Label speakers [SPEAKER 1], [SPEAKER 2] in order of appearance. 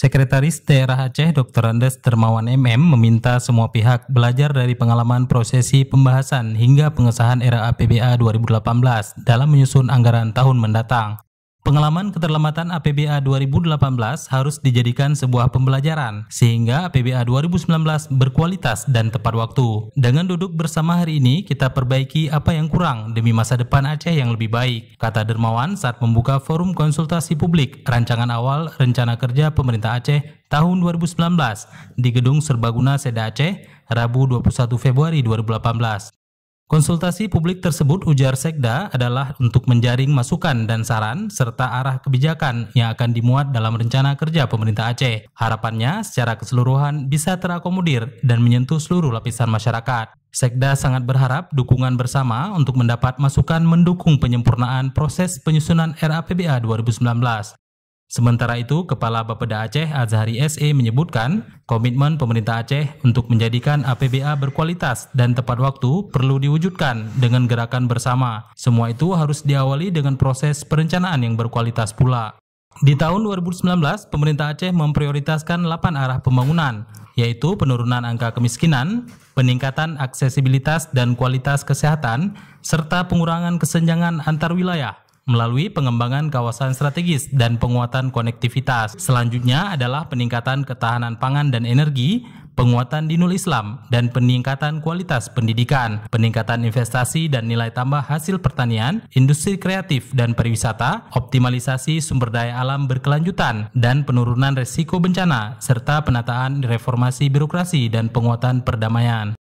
[SPEAKER 1] Sekretaris Daerah Aceh Dr. Andes Termawan MM meminta semua pihak belajar dari pengalaman prosesi pembahasan hingga pengesahan era APBA 2018 dalam menyusun anggaran tahun mendatang. Pengalaman keterlambatan APBA 2018 harus dijadikan sebuah pembelajaran, sehingga APBA 2019 berkualitas dan tepat waktu. Dengan duduk bersama hari ini, kita perbaiki apa yang kurang demi masa depan Aceh yang lebih baik, kata Dermawan saat membuka forum konsultasi publik rancangan awal Rencana Kerja Pemerintah Aceh tahun 2019 di Gedung Serbaguna Seda Aceh, Rabu 21 Februari 2018. Konsultasi publik tersebut ujar Sekda adalah untuk menjaring masukan dan saran serta arah kebijakan yang akan dimuat dalam rencana kerja pemerintah Aceh. Harapannya secara keseluruhan bisa terakomodir dan menyentuh seluruh lapisan masyarakat. Sekda sangat berharap dukungan bersama untuk mendapat masukan mendukung penyempurnaan proses penyusunan RAPBA 2019. Sementara itu, Kepala Bapeda Aceh Azhari SE menyebutkan, komitmen pemerintah Aceh untuk menjadikan APBA berkualitas dan tepat waktu perlu diwujudkan dengan gerakan bersama. Semua itu harus diawali dengan proses perencanaan yang berkualitas pula. Di tahun 2019, pemerintah Aceh memprioritaskan 8 arah pembangunan, yaitu penurunan angka kemiskinan, peningkatan aksesibilitas dan kualitas kesehatan, serta pengurangan kesenjangan antar wilayah melalui pengembangan kawasan strategis dan penguatan konektivitas. Selanjutnya adalah peningkatan ketahanan pangan dan energi, penguatan dinul Islam, dan peningkatan kualitas pendidikan, peningkatan investasi dan nilai tambah hasil pertanian, industri kreatif dan pariwisata, optimalisasi sumber daya alam berkelanjutan, dan penurunan resiko bencana, serta penataan reformasi birokrasi dan penguatan perdamaian.